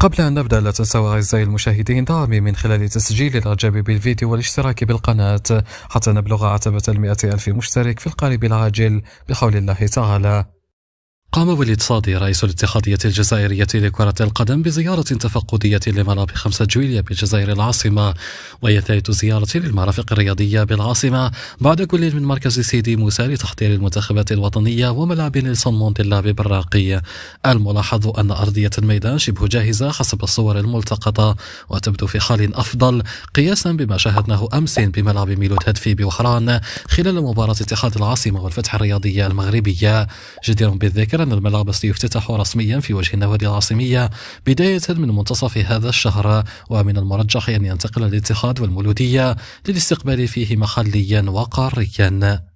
قبل أن نبدأ لا تنسوا أعزائي المشاهدين دعمي من خلال تسجيل الإعجاب بالفيديو والاشتراك بالقناة حتى نبلغ عتبة المئة ألف مشترك في القريب العاجل بحول الله تعالى قام وليد صادي رئيس الاتحادية الجزائرية لكرة القدم بزيارة تفقدية لمرافق خمسة جويليا بالجزائر العاصمة وهي ثالث زيارة للمرافق الرياضية بالعاصمة بعد كل من مركز سيدي موسى لتحضير المنتخبات الوطنية وملعب نيلسون مونديلا بالراقي الملاحظ أن أرضية الميدان شبه جاهزة حسب الصور الملتقطة وتبدو في حال أفضل قياسا بما شاهدناه أمس بملعب ميلود هدفي بوحران خلال مباراة اتحاد العاصمة والفتح الرياضية المغربية جدير بالذكر مبكرا الملابس يفتتح رسميا في وجه النوادي العاصمية بداية من منتصف هذا الشهر ومن المرجح أن ينتقل الاتحاد والمولودية للاستقبال فيه محليا وقاريا